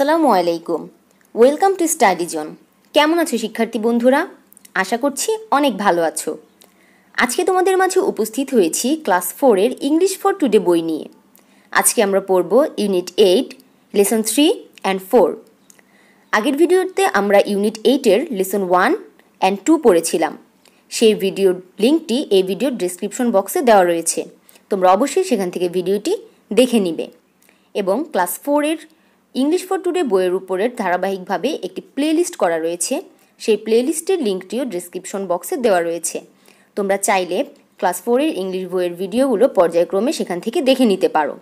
আসসালামু আলাইকুম welcome to study zone কেমন আছো শিক্ষার্থী বন্ধুরা আশা করছি অনেক ভালো আছো আজকে তোমাদের মাঝে উপস্থিত হয়েছি ক্লাস ফোরের ইংলিশ ফর টুডে বই নিয়ে আজকে আমরা পড়ব unit eight lesson three and four আগের ভিডিওতে আমরা ইউনিট এইটের লেসন ওয়ান অ্যান্ড টু পড়েছিলাম সেই ভিডিওর লিঙ্কটি এই ভিডিওর ডিসক্রিপশন বক্সে দেওয়া রয়েছে তোমরা অবশ্যই সেখান থেকে ভিডিওটি দেখে নিবে এবং ক্লাস ফোরের ইংলিশ ফর টুডে বইয়ের উপরের ধারাবাহিকভাবে একটি প্লেলিস্ট করা রয়েছে সেই প্লেলিস্টের লিঙ্কটিও ডিসক্রিপশন বক্সে দেওয়া রয়েছে তোমরা চাইলে ক্লাস ফোরের ইংলিশ বইয়ের ভিডিওগুলো পর্যায়ক্রমে সেখান থেকে দেখে নিতে পারো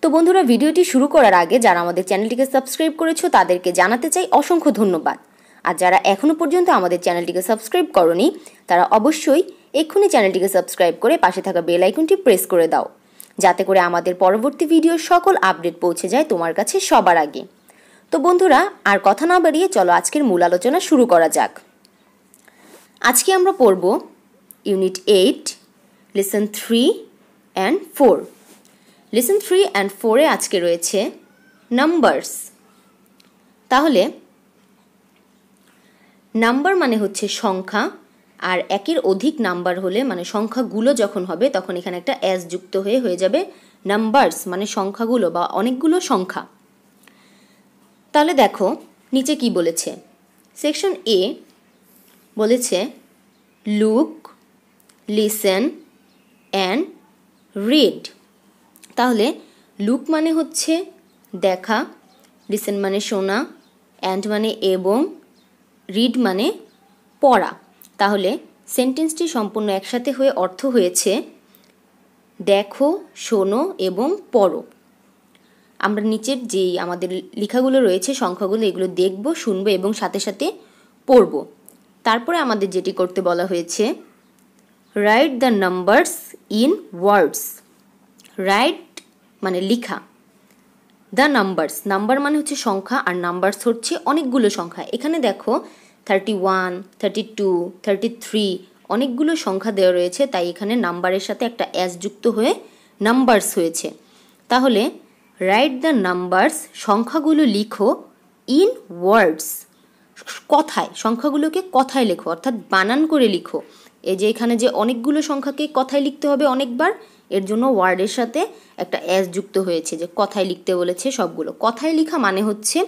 তো বন্ধুরা ভিডিওটি শুরু করার আগে যারা আমাদের চ্যানেলটিকে সাবস্ক্রাইব করেছো তাদেরকে জানাতে চাই অসংখ্য ধন্যবাদ আর যারা এখনও পর্যন্ত আমাদের চ্যানেলটিকে সাবস্ক্রাইব করনি তারা অবশ্যই এক্ষুনি চ্যানেলটিকে সাবস্ক্রাইব করে পাশে থাকা বেল আইকনটি প্রেস করে দাও যাতে করে আমাদের পরবর্তী ভিডিওর সকল আপডেট পৌঁছে যায় তোমার কাছে সবার আগে তো বন্ধুরা আর কথা না বাড়িয়ে চলো আজকের মূল আলোচনা শুরু করা যাক আজকে আমরা পড়ব unit eight lesson three and four lesson three and ফোরে আজকে রয়েছে নাম্বারস তাহলে নাম্বার মানে হচ্ছে সংখ্যা আর একের অধিক নাম্বার হলে মানে সংখ্যাগুলো যখন হবে তখন এখানে একটা অ্যাস যুক্ত হয়ে হয়ে যাবে নাম্বারস মানে সংখ্যাগুলো বা অনেকগুলো সংখ্যা তাহলে দেখো নিচে কি বলেছে সেকশন এ বলেছে লুক লিসেন অ্যান্ড রিড তাহলে লুক মানে হচ্ছে দেখা লিসেন মানে শোনা অ্যান্ড মানে এবং রিড মানে পড়া তাহলে সেন্টেন্সটি সম্পূর্ণ একসাথে হয়ে অর্থ হয়েছে দেখো শোনো এবং পড়ো আমরা নিচের যেই আমাদের লেখাগুলো রয়েছে সংখ্যাগুলো এগুলো দেখব শুনব এবং সাথে সাথে পড়ব তারপরে আমাদের যেটি করতে বলা হয়েছে write the numbers in words write মানে লিখা দ্য নাম্বারস নাম্বার মানে হচ্ছে সংখ্যা আর নাম্বারস হচ্ছে অনেকগুলো সংখ্যা এখানে দেখো thirty one thirty two thirty three অনেকগুলো সংখ্যা দেওয়া রয়েছে তাই এখানে নাম্বারের সাথে একটা অ্যাস যুক্ত হয়ে নাম্বারস হয়েছে তাহলে রাইট দ্য নাম্বারস সংখ্যাগুলো লিখো ইন ওয়ার্ডস কথায় সংখ্যাগুলোকে কথায় লেখো অর্থাৎ বানান করে লিখো এই যে এখানে যে অনেকগুলো সংখ্যাকে কথায় লিখতে হবে অনেকবার এর জন্য ওয়ার্ডের সাথে একটা অ্যাস যুক্ত হয়েছে যে কথায় লিখতে বলেছে সবগুলো কথায় লিখা মানে হচ্ছে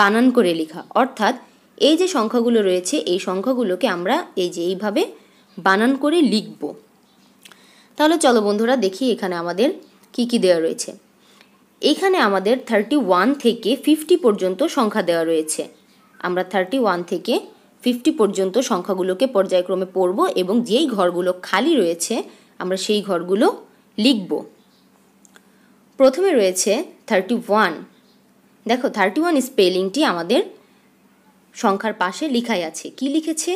বানান করে লিখা অর্থাৎ এই যে সংখ্যাগুলো রয়েছে এই সংখ্যাগুলোকে আমরা এই যে এইভাবে বানান করে লিখব তাহলে চলো বন্ধুরা দেখি এখানে আমাদের কি কি দেওয়া রয়েছে এখানে আমাদের থার্টি ওয়ান থেকে ফিফটি পর্যন্ত সংখ্যা দেওয়া রয়েছে আমরা থার্টি ওয়ান থেকে ফিফটি পর্যন্ত সংখ্যাগুলোকে পর্যায়ক্রমে পড়ব এবং যেই ঘরগুলো খালি রয়েছে আমরা সেই ঘরগুলো লিখব প্রথমে রয়েছে থার্টি ওয়ান দেখো থার্টি ওয়ান স্পেলিংটি আমাদের সংখ্যার পাশে লিখাই আছে কি লিখেছে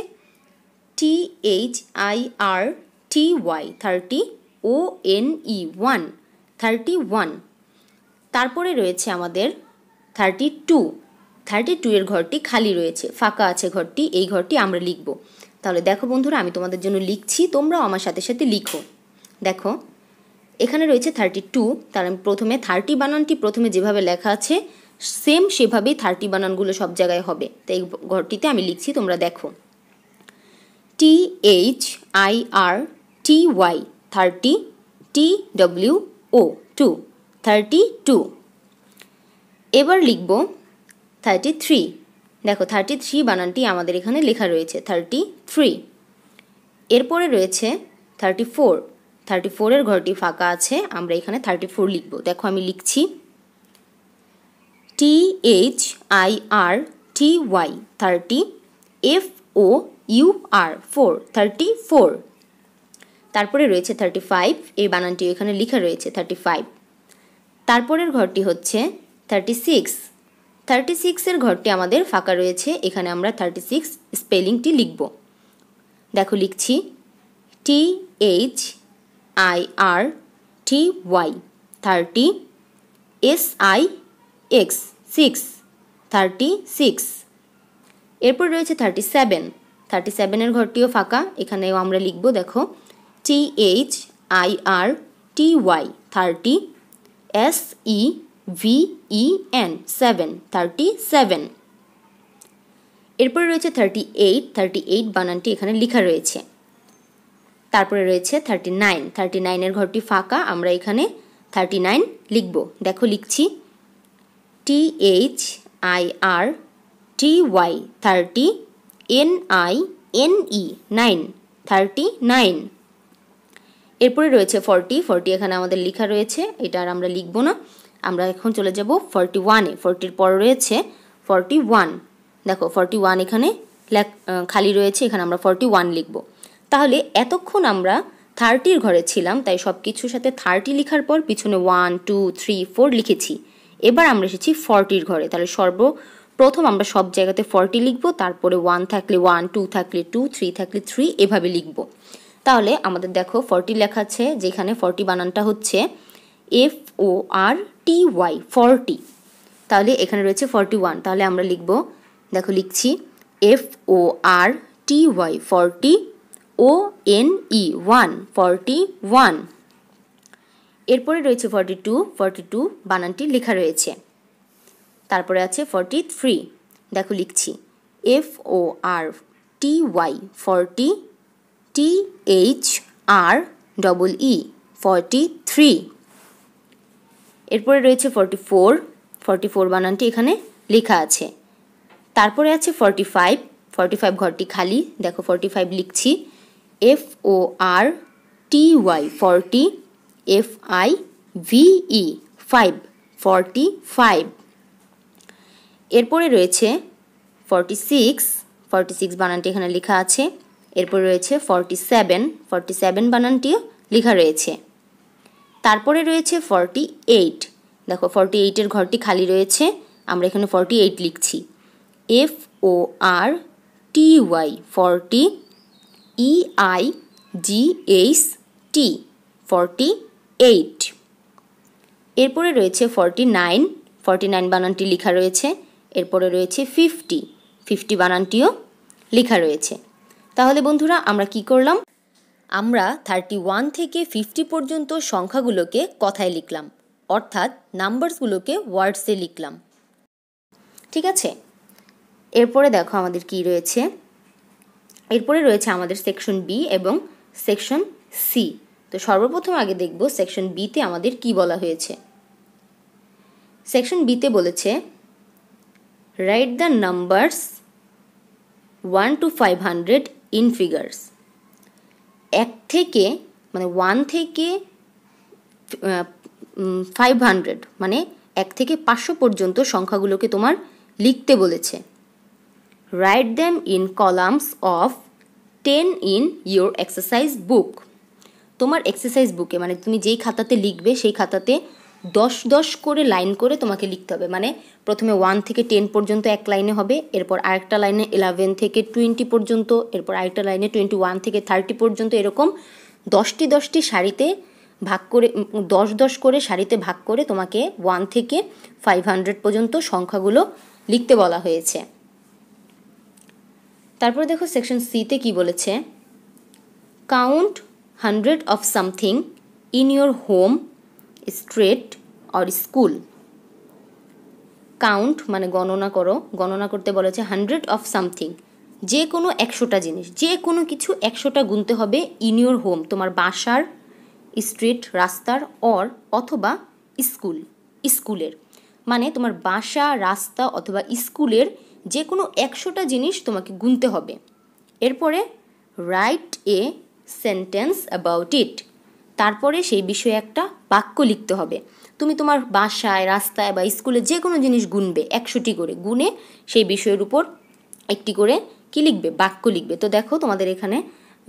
T H I R T Y thirty O N E one thirty one তারপরে রয়েছে আমাদের থার্টি টু থার্টি টু এর ঘরটি খালি রয়েছে ফাঁকা আছে ঘরটি এই ঘরটি আমরা লিখব তাহলে দেখো বন্ধুরা আমি তোমাদের জন্য লিখছি তোমরাও আমার সাথে সাথে লিখো দেখো এখানে রয়েছে থার্টি টু তার আমি প্রথমে থার্টি বানানটি প্রথমে যেভাবে লেখা আছে সেম সেভাবেই থার্টি বানানগুলো সব জায়গায় হবে তাই ঘরটিতে আমি লিখছি তোমরা দেখো T H I R T Y thirty T W O two thirty two এবার লিখব থার্টি থ্রি দেখো থার্টি থ্রি বানানটি আমাদের এখানে লেখা রয়েছে থার্টি থ্রি এরপরে রয়েছে থার্টি ফোর থার্টি ফোরের ঘরটি ফাঁকা আছে আমরা এখানে থার্টি ফোর লিখব দেখো আমি লিখছি T H I R T Y thirty F O U R four thirty four তারপরে রয়েছে থার্টি ফাইভ এই বানানটি এখানে লেখা রয়েছে থার্টি ফাইভ তারপরের ঘরটি হচ্ছে থার্টি সিক্স থার্টি সিক্সের ঘরটি আমাদের ফাঁকা রয়েছে এখানে আমরা থার্টি সিক্স স্পেলিংটি লিখব দেখো লিখছি T H I R T Y thirty S I X six thirty six এরপর রয়েছে থার্টি সেভেন থার্টি সেভেনের ঘরটিও ফাঁকা এখানেও আমরা লিখব দেখো T H I R T Y thirty S E V E N seven thirty seven এরপরে রয়েছে থার্টি এইট থার্টি এইট বানানটি এখানে লেখা রয়েছে তারপরে রয়েছে থার্টি নাইন থার্টি নাইনের ঘরটি ফাঁকা আমরা এখানে থার্টি নাইন লিখব দেখো লিখছি T H I R T Y thirty N I N E nine thirty nine এরপরে রয়েছে ফর্টি ফর্টি এখানে আমাদের লেখা রয়েছে এটা আর আমরা লিখব না আমরা এখন চলে যাব ফর্টি ওয়ানে ফর্টির পর রয়েছে ফর্টি ওয়ান দেখো ফর্টি ওয়ান এখানে খালি রয়েছে এখানে আমরা ফর্টি ওয়ান লিখব তাহলে এতক্ষণ আমরা থার্টির ঘরে ছিলাম তাই সব কিছুর সাথে থার্টি লেখার পর পিছনে ওয়ান টু থ্রি ফোর লিখেছি এবার আমরা এসেছি ফর্টির ঘরে তাহলে সর্ব প্রথম আমরা সব জায়গাতে ফর্টি লিখব তারপরে ওয়ান থাকলে ওয়ান টু থাকলে টু থ্রি থাকলে থ্রি এভাবে লিখব তাহলে আমাদের দেখো ফর্টি লেখা আছে যেখানে ফর্টি বানানটা হচ্ছে F O R T Y forty তাহলে এখানে রয়েছে ফর্টি ওয়ান তাহলে আমরা লিখব দেখো লিখছি F O R T Y forty O N E one forty one এরপরে রয়েছে ফর্টি টু ফর্টি টু বানানটি লেখা রয়েছে তারপরে আছে ফর্টি থ্রি দেখো লিখছি F O R T Y forty T H R double E forty three এরপরে রয়েছে ফর্টি ফোর ফর্টি ফোর বানানটি এখানে লেখা আছে তারপরে আছে ফর্টি ফাইভ ফর্টি ফাইভ ঘরটি খালি দেখো ফর্টি ফাইভ লিখছি F O R T Y forty F I V E five forty five এরপরে রয়েছে ফর্টি সিক্স ফর্টি সিক্স বানানটি এখানে লেখা আছে এরপরে রয়েছে ফর্টি সেভেন ফর্টি সেভেন বানানটিও লেখা রয়েছে তারপরে রয়েছে ফর্টি এইট দেখো ফর্টি এইটের ঘরটি খালি রয়েছে আমরা এখানে ফর্টি এইট লিখছি F O R T Y forty E I G H T forty eight এরপরে রয়েছে ফর্টি নাইন ফর্টি নাইন বানানটি লেখা রয়েছে এরপরে রয়েছে ফিফটি ফিফটি বানানটিও লেখা রয়েছে তাহলে বন্ধুরা আমরা কি করলাম আমরা থার্টি ওয়ান থেকে ফিফটি পর্যন্ত সংখ্যাগুলোকে কথায় লিখলাম অর্থাৎ নাম্বারসগুলোকে ওয়ার্ডসে লিখলাম ঠিক আছে এরপরে দেখো আমাদের কি রয়েছে এরপরে রয়েছে আমাদের সেকশন বি এবং সেকশন সি তো সর্বপ্রথম আগে দেখব সেকশন বিতে আমাদের কি বলা হয়েছে সেকশন বিতে বলেছে write the numbers one two five hundred in figures এক থেকে মানে ওয়ান থেকে ফাইভ হান্ড্রেড মানে এক থেকে পাঁচশো পর্যন্ত সংখ্যাগুলোকে তোমার লিখতে বলেছে write them in columns of ten in your exercise book তোমার এক্সারসাইজ বুকে মানে তুমি যেই খাতাতে লিখবে সেই খাতাতে দশ দশ করে লাইন করে তোমাকে লিখতে হবে মানে প্রথমে ওয়ান থেকে টেন পর্যন্ত এক লাইনে হবে এরপর আরেকটা লাইনে ইলেভেন থেকে টোয়েন্টি পর্যন্ত এরপর আরেকটা লাইনে টোয়েন্টি ওয়ান থেকে থার্টি পর্যন্ত এরকম দশটি দশটি শাড়িতে ভাগ করে দশ দশ করে শাড়িতে ভাগ করে তোমাকে ওয়ান থেকে ফাইভ হান্ড্রেড পর্যন্ত সংখ্যাগুলো লিখতে বলা হয়েছে তারপরে দেখো সেকশন সিতে কি বলেছে count hundred of something in your home street or school count মানে গণনা করো গণনা করতে বলেছে হান্ড্রেড অফ সামথিং যে কোনো একশোটা জিনিস যে কোনো কিছু একশোটা গুনতে হবে ইন ইউর হোম তোমার বাসার স্ট্রিট রাস্তার অর অথবা স্কুল স্কুলের মানে তোমার বাসা রাস্তা অথবা স্কুলের যে কোনো একশোটা জিনিস তোমাকে গুনতে হবে এরপরে write a sentence about it তারপরে সেই বিষয়ে একটা বাক্য লিখতে হবে তুমি তোমার বাসায় রাস্তায় বা স্কুলে যে কোনো জিনিস গুনবে একশোটি করে গুনে সেই বিষয়ের উপর একটি করে কি লিখবে বাক্য লিখবে তো দেখো তোমাদের এখানে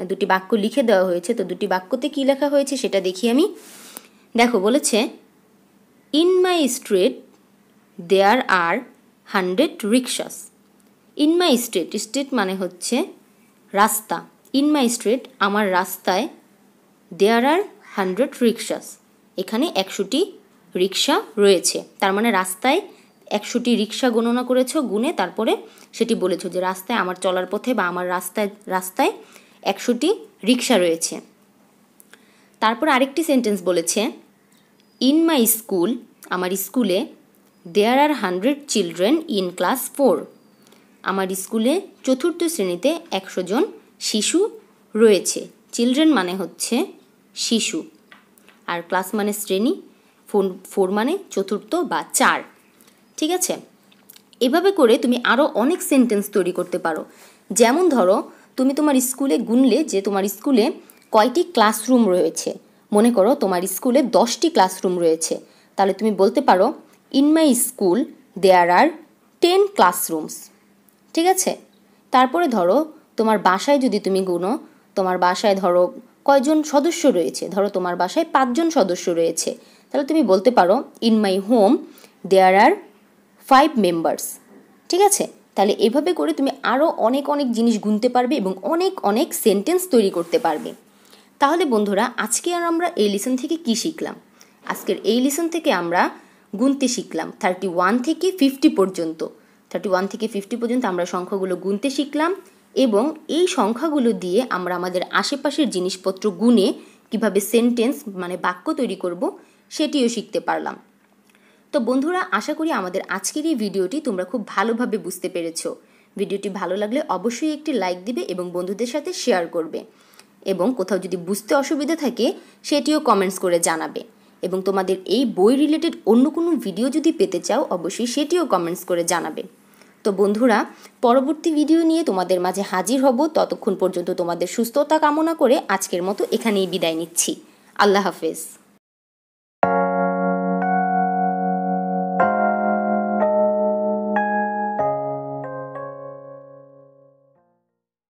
দুটি বাক্য লিখে দেওয়া হয়েছে তো দুটি বাক্যতে কি লেখা হয়েছে সেটা দেখি আমি দেখো বলেছে in my street there are hundred rickshaws in my street street মানে হচ্ছে রাস্তা ইন মাই স্ট্রিট আমার রাস্তায় দেয়ার আর হান্ড্রেড রিক্সাস এখানে একশোটি রিক্সা রয়েছে তার মানে রাস্তায় একশোটি রিক্সা গণনা করেছো গুনে তারপরে সেটি বলেছো যে রাস্তায় আমার চলার পথে বা আমার রাস্তায় রাস্তায় একশোটি রিক্সা রয়েছে তারপর আরেকটি সেন্টেন্স বলেছে ইন মাই স্কুল আমার স্কুলে there are hundred children in class four আমার স্কুলে চতুর্থ শ্রেণীতে একশো জন শিশু রয়েছে চিলড্রেন মানে হচ্ছে শিশু আর ক্লাস মানে শ্রেণী ফোর ফোর মানে চতুর্থ বা চার ঠিক আছে এভাবে করে তুমি আরও অনেক সেন্টেন্স তৈরি করতে পারো যেমন ধরো তুমি তোমার স্কুলে গুনলে যে তোমার স্কুলে কয়টি ক্লাসরুম রয়েছে মনে করো তোমার স্কুলে দশটি ক্লাসরুম রয়েছে তাহলে তুমি বলতে পারো in my school there are ten classrooms ঠিক আছে তারপরে ধরো তোমার বাসায় যদি তুমি গুনো তোমার বাসায় ধরো কয়জন সদস্য রয়েছে ধরো তোমার বাসায় পাঁচজন সদস্য রয়েছে তাহলে তুমি বলতে পারো in my home there are five members ঠিক আছে তাহলে এভাবে করে তুমি আরও অনেক অনেক জিনিস গুনতে পারবে এবং অনেক অনেক সেন্টেন্স তৈরি করতে পারবে তাহলে বন্ধুরা আজকে আর আমরা এই লিসন থেকে কি শিখলাম আজকের এই লিসন থেকে আমরা গুনতে শিখলাম থার্টি ওয়ান থেকে ফিফটি পর্যন্ত থার্টি ওয়ান থেকে ফিফটি পর্যন্ত আমরা সংখ্যাগুলো গুনতে শিখলাম এবং এই সংখ্যাগুলো দিয়ে আমরা আমাদের আশেপাশের জিনিসপত্র গুণে কিভাবে সেন্টেন্স মানে বাক্য তৈরি করব সেটিও শিখতে পারলাম তো বন্ধুরা আশা করি আমাদের আজকের এই ভিডিওটি তোমরা খুব ভালোভাবে বুঝতে পেরেছো ভিডিওটি ভালো লাগলে অবশ্যই একটি লাইক দিবে এবং বন্ধুদের সাথে শেয়ার করবে এবং কোথাও যদি বুঝতে অসুবিধা থাকে সেটিও কমেন্টস করে জানাবে এবং তোমাদের এই বই রিলেটেড অন্য কোনো ভিডিও যদি পেতে চাও অবশ্যই সেটিও কমেন্টস করে জানাবে তো বন্ধুরা পরবর্তী ভিডিও নিয়ে তোমাদের মাঝে হাজির হব ততক্ষণ পর্যন্ত তোমাদের সুস্থতা কামনা করে আজকের মতো এখানেই বিদায় নিচ্ছি আল্লাহ হাফেজ